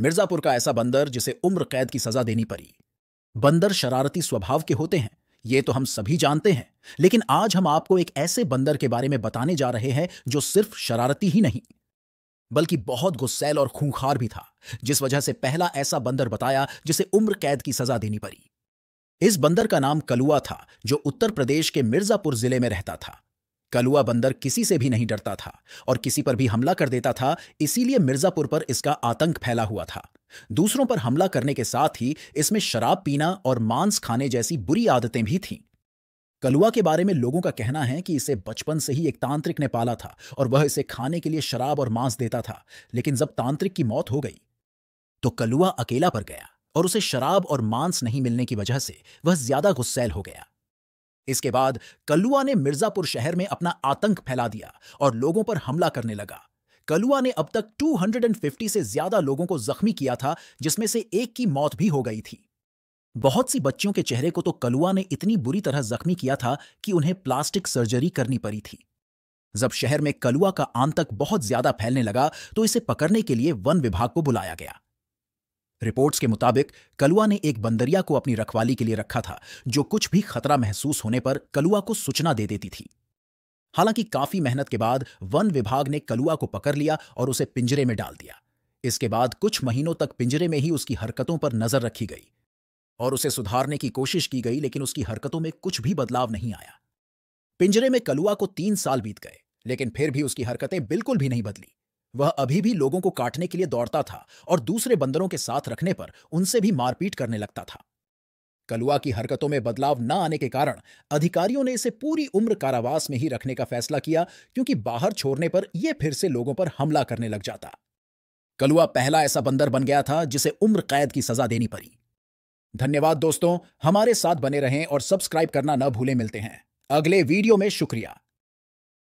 मिर्जापुर का ऐसा बंदर जिसे उम्र कैद की सजा देनी पड़ी बंदर शरारती स्वभाव के होते हैं ये तो हम सभी जानते हैं लेकिन आज हम आपको एक ऐसे बंदर के बारे में बताने जा रहे हैं जो सिर्फ शरारती ही नहीं बल्कि बहुत गुस्सैल और खूंखार भी था जिस वजह से पहला ऐसा बंदर बताया जिसे उम्र कैद की सजा देनी पड़ी इस बंदर का नाम कलुआ था जो उत्तर प्रदेश के मिर्जापुर जिले में रहता था कलुआ बंदर किसी से भी नहीं डरता था और किसी पर भी हमला कर देता था इसीलिए मिर्जापुर पर इसका आतंक फैला हुआ था दूसरों पर हमला करने के साथ ही इसमें शराब पीना और मांस खाने जैसी बुरी आदतें भी थीं कलुआ के बारे में लोगों का कहना है कि इसे बचपन से ही एक तांत्रिक ने पाला था और वह इसे खाने के लिए शराब और मांस देता था लेकिन जब तांत्रिक की मौत हो गई तो कलुआ अकेला पर गया और उसे शराब और मांस नहीं मिलने की वजह से वह ज्यादा गुस्सैल हो गया इसके बाद कलुआ ने मिर्जापुर शहर में अपना आतंक फैला दिया और लोगों पर हमला करने लगा कलुआ ने अब तक 250 से ज्यादा लोगों को जख्मी किया था जिसमें से एक की मौत भी हो गई थी बहुत सी बच्चियों के चेहरे को तो कलुआ ने इतनी बुरी तरह जख्मी किया था कि उन्हें प्लास्टिक सर्जरी करनी पड़ी थी जब शहर में कलुआ का आंतक बहुत ज्यादा फैलने लगा तो इसे पकड़ने के लिए वन विभाग को बुलाया गया रिपोर्ट्स के मुताबिक कलुआ ने एक बंदरिया को अपनी रखवाली के लिए रखा था जो कुछ भी खतरा महसूस होने पर कलुआ को सूचना दे देती थी हालांकि काफी मेहनत के बाद वन विभाग ने कलुआ को पकड़ लिया और उसे पिंजरे में डाल दिया इसके बाद कुछ महीनों तक पिंजरे में ही उसकी हरकतों पर नजर रखी गई और उसे सुधारने की कोशिश की गई लेकिन उसकी हरकतों में कुछ भी बदलाव नहीं आया पिंजरे में कलुआ को तीन साल बीत गए लेकिन फिर भी उसकी हरकतें बिल्कुल भी नहीं बदली वह अभी भी लोगों को काटने के लिए दौड़ता था और दूसरे बंदरों के साथ रखने पर उनसे भी मारपीट करने लगता था कलुआ की हरकतों में बदलाव न आने के कारण अधिकारियों ने इसे पूरी उम्र कारावास में ही रखने का फैसला किया क्योंकि बाहर छोड़ने पर यह फिर से लोगों पर हमला करने लग जाता कलुआ पहला ऐसा बंदर बन गया था जिसे उम्र कैद की सजा देनी पड़ी धन्यवाद दोस्तों हमारे साथ बने रहें और सब्सक्राइब करना न भूले मिलते हैं अगले वीडियो में शुक्रिया